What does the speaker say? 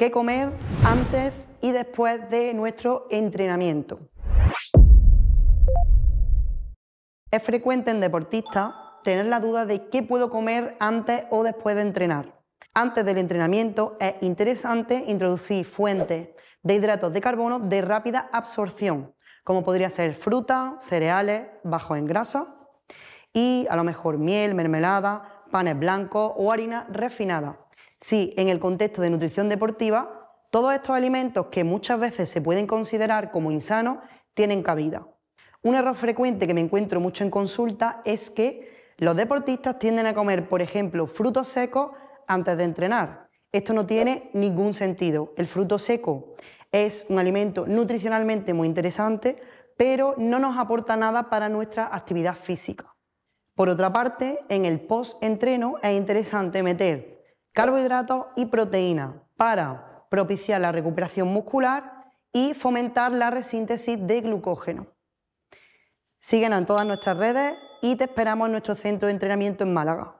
qué comer antes y después de nuestro entrenamiento. Es frecuente en deportistas tener la duda de qué puedo comer antes o después de entrenar. Antes del entrenamiento es interesante introducir fuentes de hidratos de carbono de rápida absorción, como podría ser fruta, cereales bajos en grasa y a lo mejor miel, mermelada, panes blancos o harina refinada si en el contexto de nutrición deportiva todos estos alimentos que muchas veces se pueden considerar como insanos tienen cabida. Un error frecuente que me encuentro mucho en consulta es que los deportistas tienden a comer, por ejemplo, frutos secos antes de entrenar. Esto no tiene ningún sentido. El fruto seco es un alimento nutricionalmente muy interesante, pero no nos aporta nada para nuestra actividad física. Por otra parte, en el post-entreno es interesante meter carbohidratos y proteínas para propiciar la recuperación muscular y fomentar la resíntesis de glucógeno. Síguenos en todas nuestras redes y te esperamos en nuestro centro de entrenamiento en Málaga.